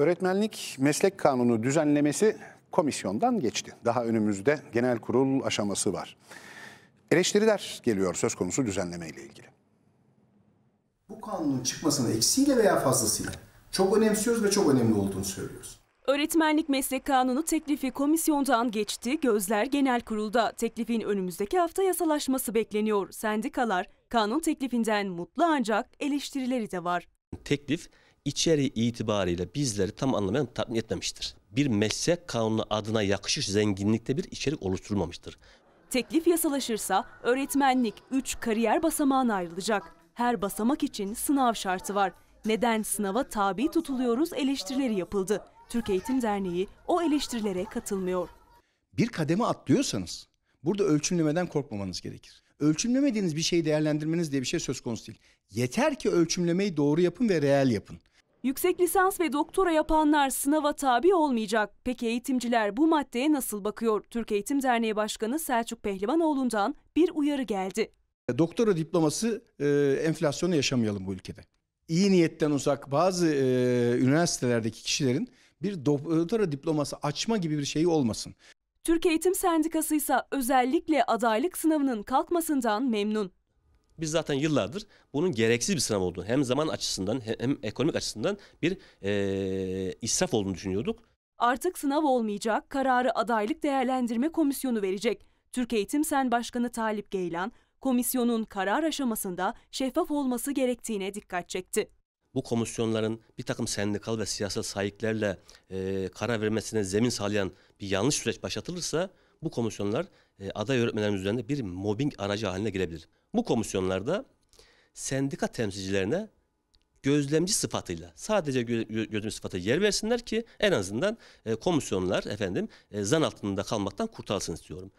Öğretmenlik meslek kanunu düzenlemesi komisyondan geçti. Daha önümüzde genel kurul aşaması var. Eleştiriler geliyor söz konusu düzenleme ile ilgili. Bu kanunun çıkmasını eksiğiyle veya fazlasıyla çok önemsiyoruz ve çok önemli olduğunu söylüyoruz. Öğretmenlik meslek kanunu teklifi komisyondan geçti, gözler genel kurulda. Teklifin önümüzdeki hafta yasalaşması bekleniyor. Sendikalar kanun teklifinden mutlu ancak eleştirileri de var. Teklif içeriği itibariyle bizleri tam anlamıyla tatmin etmemiştir. Bir meslek kanunu adına yakışış zenginlikte bir içerik oluşturulmamıştır. Teklif yasalaşırsa öğretmenlik 3 kariyer basamağına ayrılacak. Her basamak için sınav şartı var. Neden sınava tabi tutuluyoruz eleştirileri yapıldı. Türk Eğitim Derneği o eleştirilere katılmıyor. Bir kademe atlıyorsanız burada ölçümlemeden korkmamanız gerekir. Ölçümlemediğiniz bir şeyi değerlendirmeniz diye bir şey söz konusu değil. Yeter ki ölçümlemeyi doğru yapın ve reel yapın. Yüksek lisans ve doktora yapanlar sınava tabi olmayacak. Peki eğitimciler bu maddeye nasıl bakıyor? Türk Eğitim Derneği Başkanı Selçuk Pehlivanoğlu'ndan bir uyarı geldi. E, doktora diploması e, enflasyonu yaşamayalım bu ülkede. İyi niyetten uzak bazı e, üniversitelerdeki kişilerin bir doktora diploması açma gibi bir şey olmasın. Türk Eğitim Sendikası ise özellikle adaylık sınavının kalkmasından memnun. Biz zaten yıllardır bunun gereksiz bir sınav olduğunu hem zaman açısından hem ekonomik açısından bir e, israf olduğunu düşünüyorduk. Artık sınav olmayacak, kararı adaylık değerlendirme komisyonu verecek. Türk Eğitim Sen Başkanı Talip Geylan, komisyonun karar aşamasında şeffaf olması gerektiğine dikkat çekti. Bu komisyonların bir takım sendikal ve siyasal sahiplerle e, karar vermesine zemin sağlayan bir yanlış süreç başlatılırsa bu komisyonlar e, aday öğretmenlerimiz üzerinde bir mobbing aracı haline gelebilir. Bu komisyonlarda sendika temsilcilerine gözlemci sıfatıyla sadece gözlemci sıfatı yer versinler ki en azından e, komisyonlar efendim e, zan altında kalmaktan kurtulsun istiyorum.